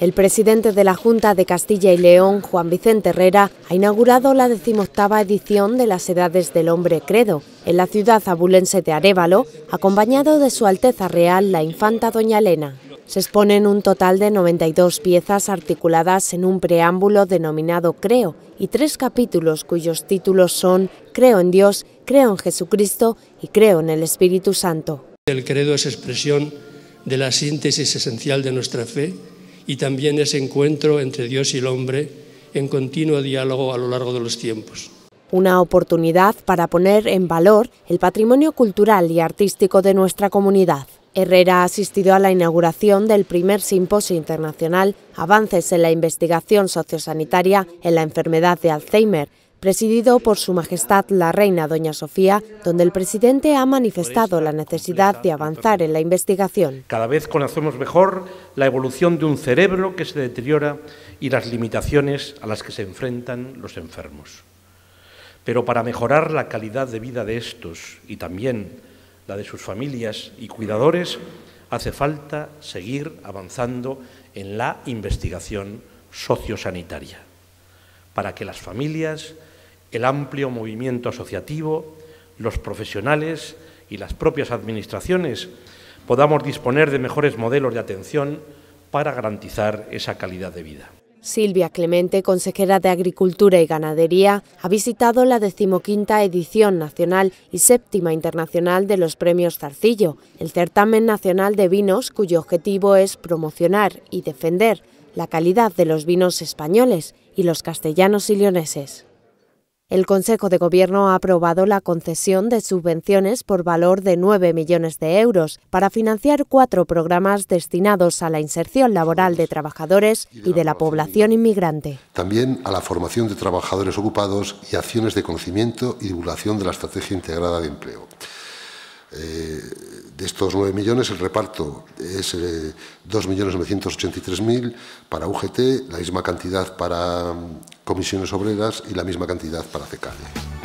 El presidente de la Junta de Castilla y León, Juan Vicente Herrera, ha inaugurado la decimoctava edición de las Edades del Hombre Credo en la ciudad abulense de Arévalo, acompañado de Su Alteza Real, la infanta Doña Elena. Se exponen un total de 92 piezas articuladas en un preámbulo denominado Creo y tres capítulos cuyos títulos son Creo en Dios, Creo en Jesucristo y Creo en el Espíritu Santo. El credo es expresión de la síntesis esencial de nuestra fe y también ese encuentro entre Dios y el hombre en continuo diálogo a lo largo de los tiempos. Una oportunidad para poner en valor el patrimonio cultural y artístico de nuestra comunidad. Herrera ha asistido a la inauguración del primer simposio internacional Avances en la investigación sociosanitaria en la enfermedad de Alzheimer, presidido por Su Majestad la Reina Doña Sofía, donde el presidente ha manifestado la necesidad de avanzar en la investigación. Cada vez conocemos mejor la evolución de un cerebro que se deteriora y las limitaciones a las que se enfrentan los enfermos. Pero para mejorar la calidad de vida de estos y también la de sus familias y cuidadores, hace falta seguir avanzando en la investigación sociosanitaria, para que las familias el amplio movimiento asociativo, los profesionales y las propias administraciones podamos disponer de mejores modelos de atención para garantizar esa calidad de vida. Silvia Clemente, consejera de Agricultura y Ganadería, ha visitado la decimoquinta edición nacional y séptima internacional de los Premios Zarcillo, el certamen nacional de vinos cuyo objetivo es promocionar y defender la calidad de los vinos españoles y los castellanos y leoneses. El Consejo de Gobierno ha aprobado la concesión de subvenciones por valor de 9 millones de euros para financiar cuatro programas destinados a la inserción laboral de trabajadores y de la población inmigrante. También a la formación de trabajadores ocupados y acciones de conocimiento y divulgación de la Estrategia Integrada de Empleo millones, el reparto es 2.983.000 eh, para UGT, la misma cantidad para mm, comisiones obreras y la misma cantidad para FECADE.